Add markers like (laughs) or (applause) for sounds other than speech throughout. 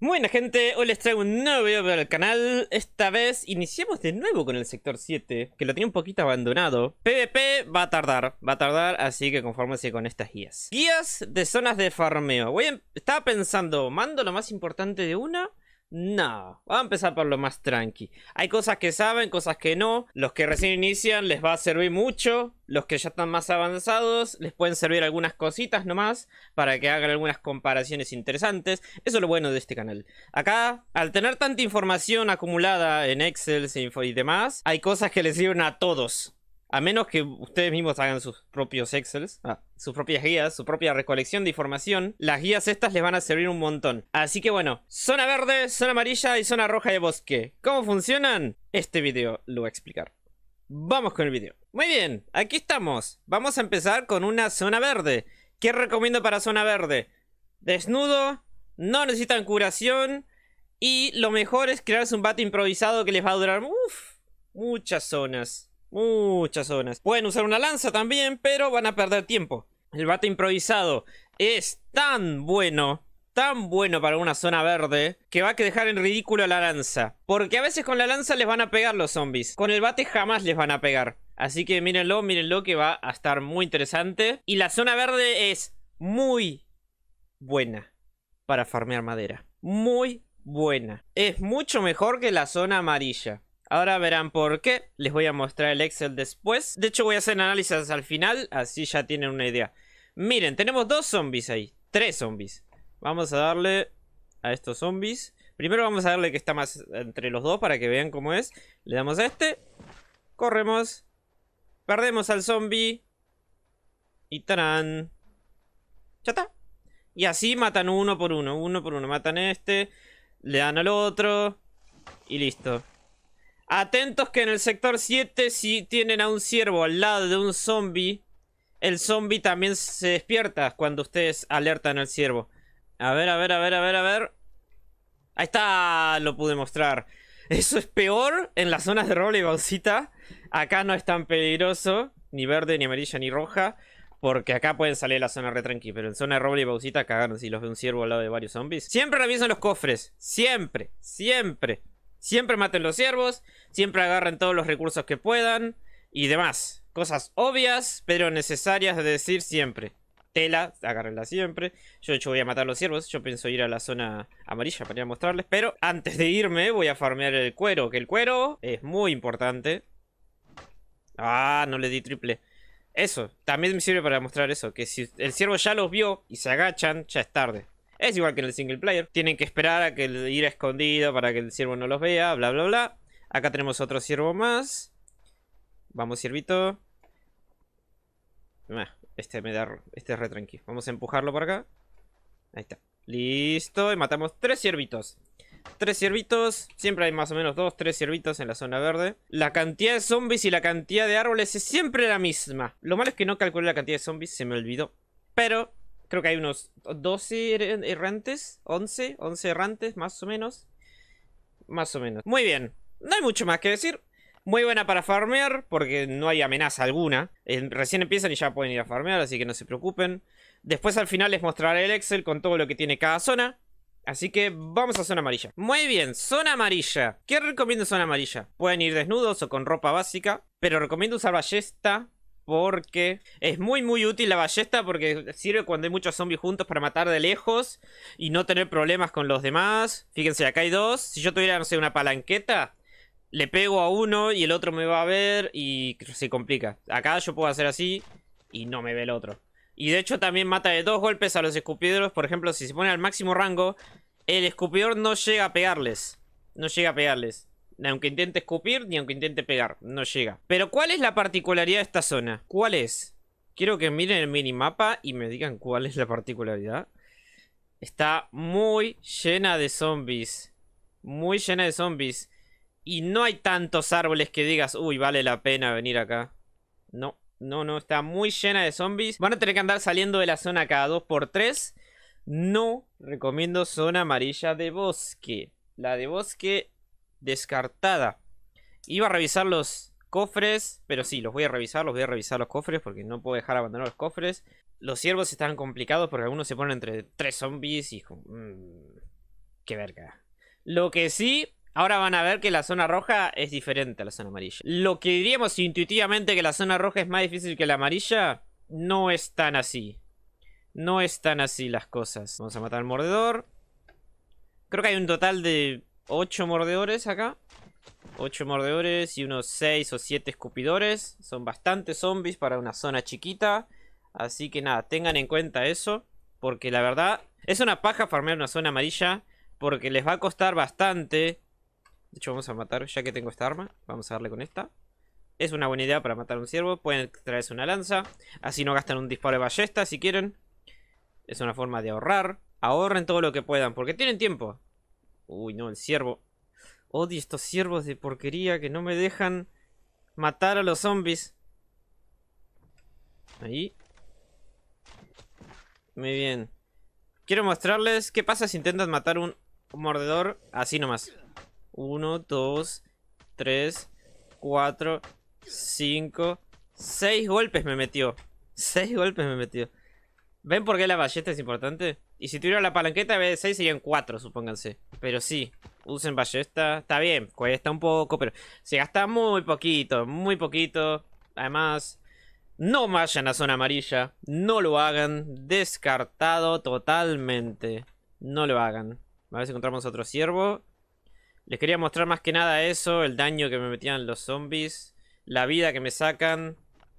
Buena gente, hoy les traigo un nuevo video para el canal Esta vez iniciamos de nuevo con el sector 7 Que lo tenía un poquito abandonado PvP va a tardar, va a tardar Así que conformense con estas guías Guías de zonas de farmeo em, Estaba pensando, ¿mando lo más importante de una? No, vamos a empezar por lo más tranqui. Hay cosas que saben, cosas que no. Los que recién inician les va a servir mucho. Los que ya están más avanzados les pueden servir algunas cositas nomás para que hagan algunas comparaciones interesantes. Eso es lo bueno de este canal. Acá, al tener tanta información acumulada en Excel y demás, hay cosas que les sirven a todos a menos que ustedes mismos hagan sus propios excels, ah. sus propias guías, su propia recolección de información, las guías estas les van a servir un montón. Así que bueno, zona verde, zona amarilla y zona roja de bosque. ¿Cómo funcionan? Este video lo voy a explicar. Vamos con el video. Muy bien, aquí estamos. Vamos a empezar con una zona verde. ¿Qué recomiendo para zona verde? Desnudo, no necesitan curación y lo mejor es crearse un bate improvisado que les va a durar muchas zonas. Muchas zonas. Pueden usar una lanza también, pero van a perder tiempo. El bate improvisado es tan bueno, tan bueno para una zona verde, que va a dejar en ridículo a la lanza. Porque a veces con la lanza les van a pegar los zombies. Con el bate jamás les van a pegar. Así que mírenlo, mírenlo que va a estar muy interesante. Y la zona verde es muy buena para farmear madera. Muy buena. Es mucho mejor que la zona amarilla. Ahora verán por qué. Les voy a mostrar el Excel después. De hecho voy a hacer análisis al final, así ya tienen una idea. Miren, tenemos dos zombies ahí. Tres zombies. Vamos a darle a estos zombies. Primero vamos a darle que está más entre los dos para que vean cómo es. Le damos a este. Corremos. Perdemos al zombie. Y tarán. Ya Y así matan uno por uno, uno por uno. Matan este, le dan al otro y listo. Atentos que en el sector 7 si tienen a un ciervo al lado de un zombie, el zombie también se despierta cuando ustedes alertan al ciervo. A ver, a ver, a ver, a ver, a ver. Ahí está, lo pude mostrar. Eso es peor en las zonas de roble y baucita. Acá no es tan peligroso, ni verde, ni amarilla, ni roja. Porque acá pueden salir de la zona tranqui. pero en zona de roble y baucita cagaron si los ve un ciervo al lado de varios zombies. Siempre revisan los cofres. Siempre, siempre. Siempre maten los ciervos, siempre agarren todos los recursos que puedan y demás. Cosas obvias, pero necesarias de decir siempre. Tela, agárrenla siempre. Yo de hecho voy a matar los ciervos, yo pienso ir a la zona amarilla para ir a mostrarles. Pero antes de irme voy a farmear el cuero, que el cuero es muy importante. Ah, no le di triple. Eso, también me sirve para mostrar eso, que si el ciervo ya los vio y se agachan, ya es tarde. Es igual que en el single player. Tienen que esperar a que el, ir escondido para que el ciervo no los vea, bla, bla, bla. Acá tenemos otro ciervo más. Vamos, ciervito. Este me da... Este es re tranquilo. Vamos a empujarlo por acá. Ahí está. Listo. Y matamos tres ciervitos. Tres ciervitos. Siempre hay más o menos dos, tres ciervitos en la zona verde. La cantidad de zombies y la cantidad de árboles es siempre la misma. Lo malo es que no calculé la cantidad de zombies. Se me olvidó. Pero creo que hay unos 12 er-, errantes, 11, 11 errantes más o menos. Más o menos. Muy bien, no hay mucho más que decir. Muy buena para farmear porque no hay amenaza alguna. Eh, recién empiezan y ya pueden ir a farmear, así que no se preocupen. Después al final les mostraré el Excel con todo lo que tiene cada zona. Así que vamos a zona amarilla. Muy bien, zona amarilla. ¿Qué recomiendo zona amarilla? Pueden ir desnudos o con ropa básica, pero recomiendo usar ballesta porque es muy muy útil la ballesta porque sirve cuando hay muchos zombies juntos para matar de lejos y no tener problemas con los demás. Fíjense, acá hay dos. Si yo tuviera, no sé, una palanqueta, le pego a uno y el otro me va a ver y se complica. Acá yo puedo hacer así y no me ve el otro. Y de hecho también mata de dos golpes a los escupidores. Por ejemplo, si se pone al máximo rango, el escupidor no llega a pegarles. No llega a pegarles. Ni Aunque intente escupir, ni aunque intente pegar. No llega. Pero ¿cuál es la particularidad de esta zona? ¿Cuál es? Quiero que miren el minimapa y me digan cuál es la particularidad. Está muy llena de zombies. Muy llena de zombies. Y no hay tantos árboles que digas, uy, vale la pena venir acá. No, no, no, está muy llena de zombies. Van a tener que andar saliendo de la zona cada 2x3. No recomiendo zona amarilla de bosque. La de bosque descartada. Iba a revisar los cofres, pero sí, los voy a revisar, los voy a revisar los cofres porque no puedo dejar abandonar los cofres. Los ciervos están complicados porque algunos se ponen entre tres zombies y... Mm, qué verga. Lo que sí, ahora van a ver que la zona roja es diferente a la zona amarilla. Lo que diríamos intuitivamente que la zona roja es más difícil que la amarilla, no es tan así. No es tan así las cosas. Vamos a matar al mordedor. Creo que hay un total de 8 mordedores acá. 8 mordedores y unos 6 o 7 escupidores. Son bastantes zombies para una zona chiquita. Así que nada, tengan en cuenta eso. Porque la verdad, es una paja farmear una zona amarilla. Porque les va a costar bastante. De hecho, vamos a matar, ya que tengo esta arma. Vamos a darle con esta. Es una buena idea para matar un ciervo. Pueden traerse una lanza. Así no gastan un disparo de ballesta si quieren. Es una forma de ahorrar. Ahorren todo lo que puedan. Porque tienen tiempo. Uy, no, el ciervo. Odio estos ciervos de porquería que no me dejan matar a los zombies. Ahí. Muy bien. Quiero mostrarles qué pasa si intentas matar un mordedor así nomás. Uno, dos, tres, cuatro, cinco, seis golpes me metió. Seis golpes me metió. ¿Ven por qué la ballesta es importante? Y si tuviera la palanqueta, b 6 de seis serían cuatro, supónganse. Pero sí, usen ballesta. Está bien, cuesta un poco, pero se gasta muy poquito, muy poquito. Además, no vayan a zona amarilla. No lo hagan. Descartado totalmente. No lo hagan. A ver si encontramos otro ciervo. Les quería mostrar más que nada eso. El daño que me metían los zombies. La vida que me sacan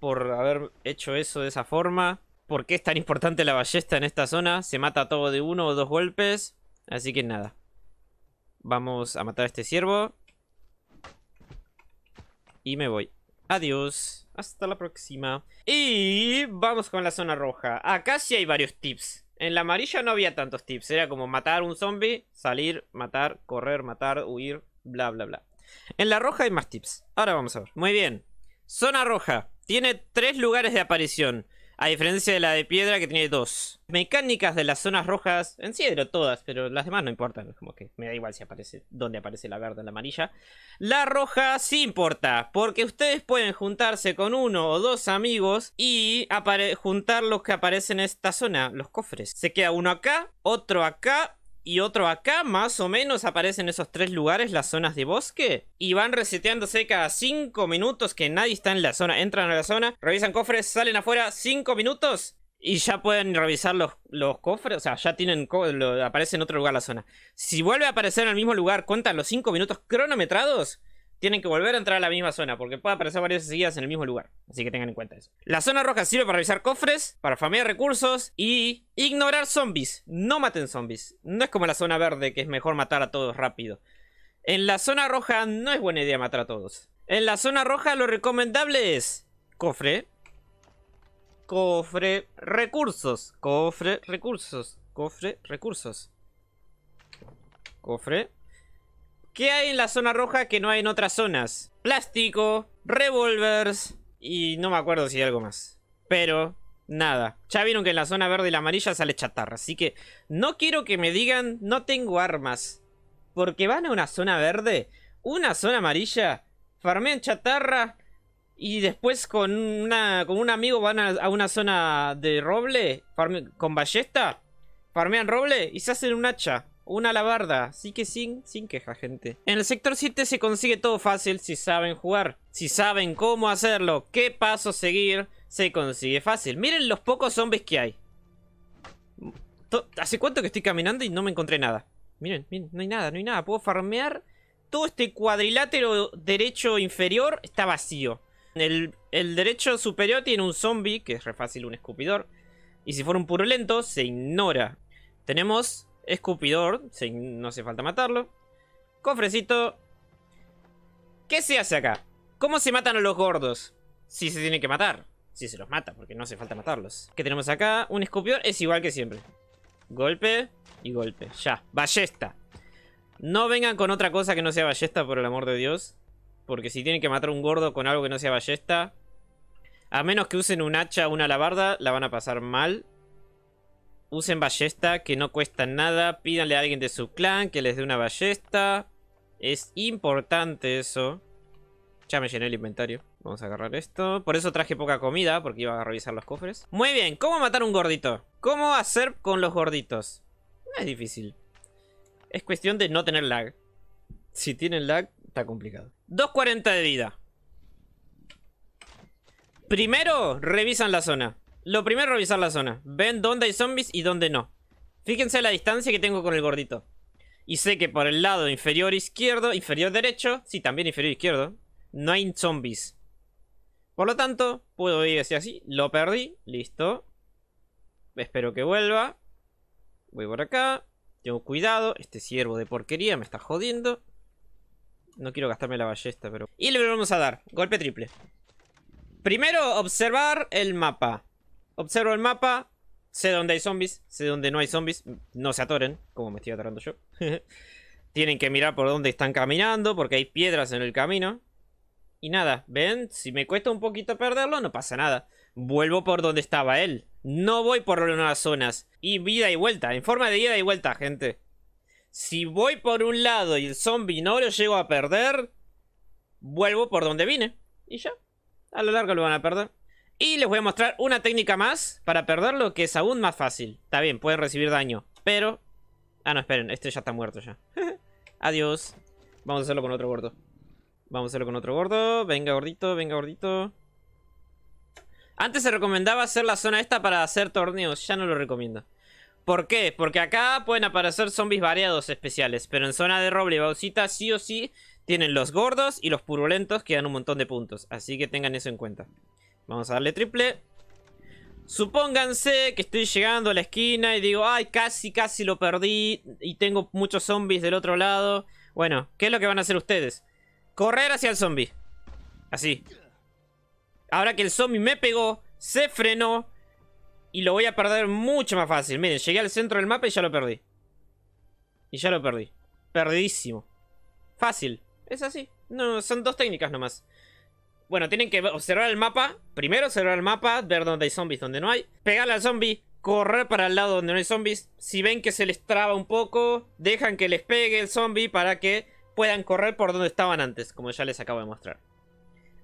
por haber hecho eso de esa forma. ¿Por qué es tan importante la ballesta en esta zona? Se mata todo de uno o dos golpes. Así que nada. Vamos a matar a este ciervo. Y me voy. Adiós. Hasta la próxima. Y vamos con la zona roja. Acá sí hay varios tips. En la amarilla no había tantos tips. Era como matar un zombie, salir, matar, correr, matar, huir, bla, bla, bla. En la roja hay más tips. Ahora vamos a ver. Muy bien. Zona roja. Tiene tres lugares de aparición. A diferencia de la de piedra que tiene dos. Mecánicas de las zonas rojas, en sí pero todas, pero las demás no importan. Como que me da igual si aparece, dónde aparece la verde o la amarilla. La roja sí importa, porque ustedes pueden juntarse con uno o dos amigos y juntar los que aparecen en esta zona, los cofres. Se queda uno acá, otro acá, y otro acá, más o menos aparecen esos tres lugares, las zonas de bosque. Y van reseteándose cada cinco minutos que nadie está en la zona. Entran a la zona, revisan cofres, salen afuera Cinco minutos y ya pueden revisar los, cofres. O sea, ya tienen aparece en otro lugar la zona. Si vuelve a aparecer en el mismo lugar, cuentan los cinco minutos cronometrados tienen que volver a entrar a la misma zona, porque puede aparecer varias seguidas en el mismo lugar. Así que tengan en cuenta eso. La zona roja sirve para revisar cofres, para familiar recursos y ignorar zombies. No maten zombies. No es como la zona verde, que es mejor matar a todos rápido. En la zona roja no es buena idea matar a todos. En la zona roja lo recomendable es... Cofre. Cofre. Recursos. Cofre. Recursos. Cofre. Recursos. Cofre. ¿Qué hay en la zona roja que no hay en otras zonas? Plástico, revólvers y no me acuerdo si hay algo más. Pero nada, ya vieron que en la zona verde y la amarilla sale chatarra, así que no quiero que me digan no tengo armas. Porque van a una zona verde, una zona amarilla, farmean chatarra y después con, una, con un amigo van a, una zona de roble con ballesta, farmean roble y se hacen un hacha. Una labarda, así que sin, sin queja, gente. En el sector 7 se consigue todo fácil si saben jugar. Si saben cómo hacerlo, qué paso seguir, se consigue fácil. Miren los pocos zombies que hay. Hace cuánto que estoy caminando y no me encontré nada. Miren, miren, no hay nada, no hay nada. Puedo farmear. Todo este cuadrilátero derecho inferior está vacío. El, el derecho superior tiene un zombie, que es re fácil, un escupidor. Y si fuera un lento, se ignora. Tenemos Escupidor, no hace falta matarlo. Cofrecito. ¿Qué se hace acá? ¿Cómo se matan a los gordos? Si se tienen que matar. Si se los mata, porque no hace falta matarlos. ¿Qué tenemos acá? Un escupidor es igual que siempre. Golpe y golpe. Ya. Ballesta. No vengan con otra cosa que no sea ballesta, por el amor de Dios. Porque si tienen que matar un gordo con algo que no sea ballesta... A menos que usen un hacha o una alabarda, la van a pasar mal. Usen ballesta, que no cuesta nada. Pídanle a alguien de su clan que les dé una ballesta. Es importante eso. Ya me llené el inventario. Vamos a agarrar esto. Por eso traje poca comida, porque iba a revisar los cofres. Muy bien, ¿cómo matar un gordito? ¿Cómo hacer con los gorditos? No es difícil. Es cuestión de no tener lag. Si tienen lag, está complicado. 2.40 de vida. Primero, revisan la zona. Lo primero, es revisar la zona. Ven dónde hay zombies y dónde no. Fíjense la distancia que tengo con el gordito. Y sé que por el lado inferior izquierdo, inferior derecho, sí, también inferior izquierdo, no hay zombies. Por lo tanto, puedo ir hacia así. Lo perdí. Listo. Espero que vuelva. Voy por acá. Tengo cuidado. Este ciervo de porquería me está jodiendo. No quiero gastarme la ballesta, pero... Y le vamos a dar. Golpe triple. Primero, observar el mapa. Observo el mapa. Sé dónde hay zombies. Sé dónde no hay zombies. No se atoren, como me estoy atorando yo. (laughs) Tienen que mirar por dónde están caminando, porque hay piedras en el camino. Y nada, ¿ven? Si me cuesta un poquito perderlo, no pasa nada. Vuelvo por donde estaba él. No voy por nuevas zonas. Y vida y vuelta, en forma de vida y vuelta, gente. Si voy por un lado y el zombie no lo llego a perder, vuelvo por donde vine. Y ya. A lo largo lo van a perder. Y les voy a mostrar una técnica más para perderlo que es aún más fácil. Está bien, pueden recibir daño, pero... Ah, no, esperen, este ya está muerto ya. (laughs) Adiós. Vamos a hacerlo con otro gordo. Vamos a hacerlo con otro gordo. Venga, gordito, venga, gordito. Antes se recomendaba hacer la zona esta para hacer torneos. Ya no lo recomiendo. ¿Por qué? Porque acá pueden aparecer zombies variados especiales. Pero en zona de roble y bausita sí o sí tienen los gordos y los purulentos que dan un montón de puntos. Así que tengan eso en cuenta. Vamos a darle triple. Supónganse que estoy llegando a la esquina y digo, ay, casi, casi lo perdí y tengo muchos zombies del otro lado. Bueno, ¿qué es lo que van a hacer ustedes? Correr hacia el zombie. Así. Ahora que el zombie me pegó, se frenó y lo voy a perder mucho más fácil. Miren, llegué al centro del mapa y ya lo perdí. Y ya lo perdí. Perdidísimo. Fácil. Es así. No, son dos técnicas nomás. Bueno, tienen que observar el mapa. Primero observar el mapa, ver dónde hay zombies, dónde no hay. Pegarle al zombie, correr para el lado donde no hay zombies. Si ven que se les traba un poco, dejan que les pegue el zombie para que puedan correr por donde estaban antes, como ya les acabo de mostrar.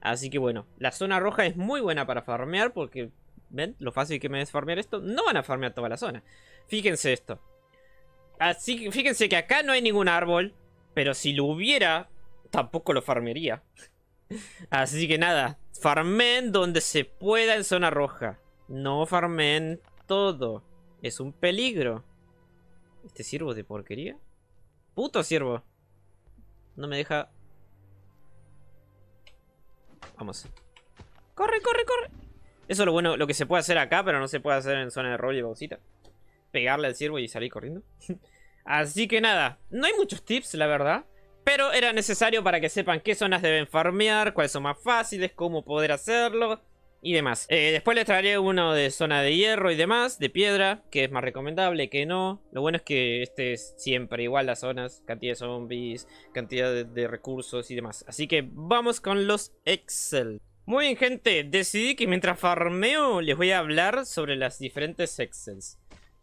Así que bueno, la zona roja es muy buena para farmear porque, ¿ven? Lo fácil que me es farmear esto. No van a farmear toda la zona. Fíjense esto. Así que fíjense que acá no hay ningún árbol, pero si lo hubiera, tampoco lo farmearía. Así que nada, farmen donde se pueda en zona roja. No farmen todo. Es un peligro. ¿Este ciervo de porquería? ¡Puto ciervo! No me deja... Vamos. ¡Corre, corre, corre! Eso es lo bueno, lo que se puede hacer acá, pero no se puede hacer en zona de rollo y baucita. Pegarle al ciervo y salir corriendo. (laughs) Así que nada, no hay muchos tips, la verdad. Pero era necesario para que sepan qué zonas deben farmear, cuáles son más fáciles, cómo poder hacerlo y demás. Eh, después les traeré uno de zona de hierro y demás, de piedra, que es más recomendable, que no. Lo bueno es que este es siempre igual las zonas, cantidad de zombies, cantidad de, recursos y demás. Así que vamos con los Excel. Muy bien gente, decidí que mientras farmeo les voy a hablar sobre las diferentes Excels.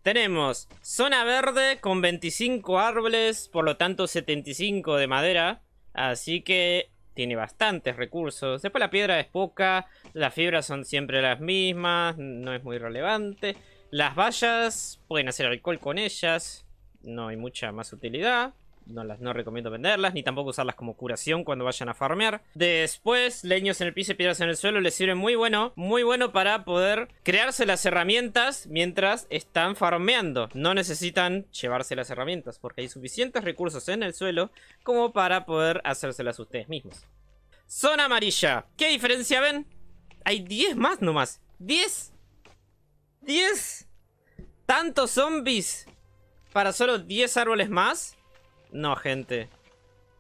Tenemos zona verde con 25 árboles, por lo tanto 75 de madera. Así que tiene bastantes recursos. Después la piedra es poca, las fibras son siempre las mismas, no es muy relevante. Las vallas, pueden hacer alcohol con ellas, no hay mucha más utilidad no las no recomiendo venderlas, ni tampoco usarlas como curación cuando vayan a farmear. Después, leños en el piso y piedras en el suelo les sirven muy bueno, muy bueno para poder crearse las herramientas mientras están farmeando. No necesitan llevarse las herramientas, porque hay suficientes recursos en el suelo como para poder hacérselas ustedes mismos. Zona amarilla. ¿Qué diferencia ven? Hay 10 más nomás. ¿10? ¿10? ¿Tantos zombies para solo 10 árboles más? No, gente.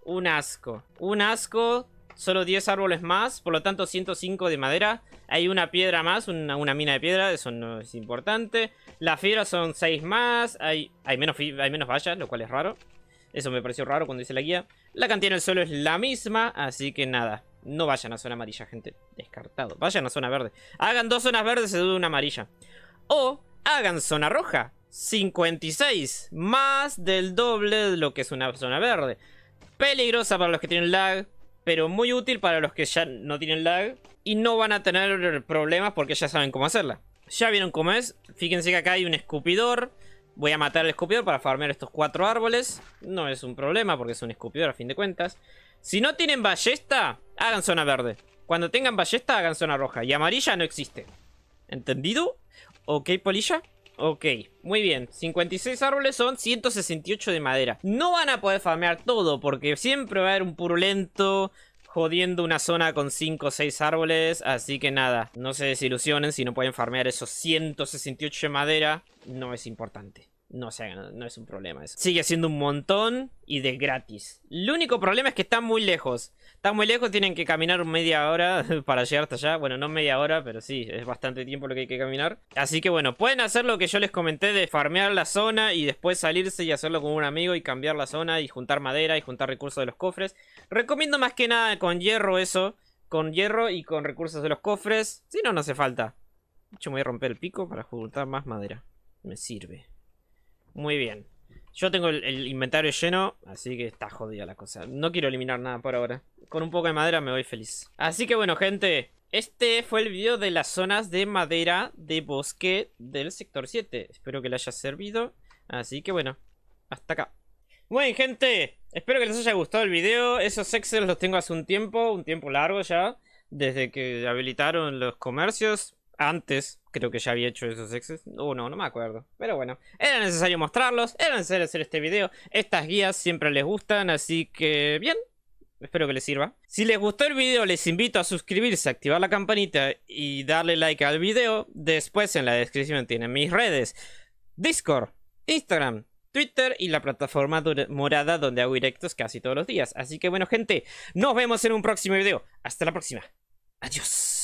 Un asco. Un asco. Solo 10 árboles más. Por lo tanto, 105 de madera. Hay una piedra más. Una, mina de piedra. Eso no es importante. Las fibras son 6 más. Hay, hay, menos, hay menos vallas, lo cual es raro. Eso me pareció raro cuando hice la guía. La cantidad del suelo es la misma. Así que nada. No vayan a zona amarilla, gente. Descartado. Vayan a zona verde. Hagan dos zonas verdes se una amarilla. O hagan zona roja. 56, más del doble de lo que es una zona verde. Peligrosa para los que tienen lag, pero muy útil para los que ya no tienen lag y no van a tener problemas porque ya saben cómo hacerla. Ya vieron cómo es, fíjense que acá hay un escupidor, voy a matar al escupidor para farmear estos cuatro árboles, no es un problema porque es un escupidor a fin de cuentas. Si no tienen ballesta, hagan zona verde. Cuando tengan ballesta, hagan zona roja. Y amarilla no existe. ¿Entendido? ¿Ok, polilla? Ok, muy bien, 56 árboles son 168 de madera No van a poder farmear todo porque siempre va a haber un purulento jodiendo una zona con 5 o 6 árboles, así que nada, no se desilusionen si no pueden farmear esos 168 de madera, no es importante no, se no, es un problema eso. Sigue siendo un montón y de gratis. El único problema es que están muy lejos. Están muy lejos, tienen que caminar media hora (laughs) para llegar hasta allá. Bueno, no media hora, pero sí, es bastante tiempo lo que hay que caminar. Así que bueno, pueden hacer lo que yo les comenté de farmear la zona y después salirse y hacerlo con un amigo y cambiar la zona y juntar madera y juntar recursos de los cofres. Recomiendo más que nada con hierro eso. Con hierro y con recursos de los cofres. Si no, no hace falta. De hecho, me voy a romper el pico para juntar más madera. Me sirve. Muy bien. Yo tengo el, inventario lleno, así que está jodida la cosa. No quiero eliminar nada por ahora. Con un poco de madera me voy feliz. Así que bueno, gente. Este fue el video de las zonas de madera de bosque del sector 7. Espero que le haya servido. Así que bueno, hasta acá. Bueno gente. Espero que les haya gustado el video. Esos Excel los tengo hace un tiempo, un tiempo largo ya. Desde que habilitaron los comercios antes creo que ya había hecho esos exes. O uh, no, no me acuerdo. Pero bueno, era necesario mostrarlos, era necesario hacer este video. Estas guías siempre les gustan, así que bien. Espero que les sirva. Si les gustó el video, les invito a suscribirse, activar la campanita y darle like al video. Después en la descripción tienen mis redes. Discord, Instagram, Twitter y la plataforma morada donde hago directos casi todos los días. Así que bueno gente, nos vemos en un próximo video. Hasta la próxima. Adiós.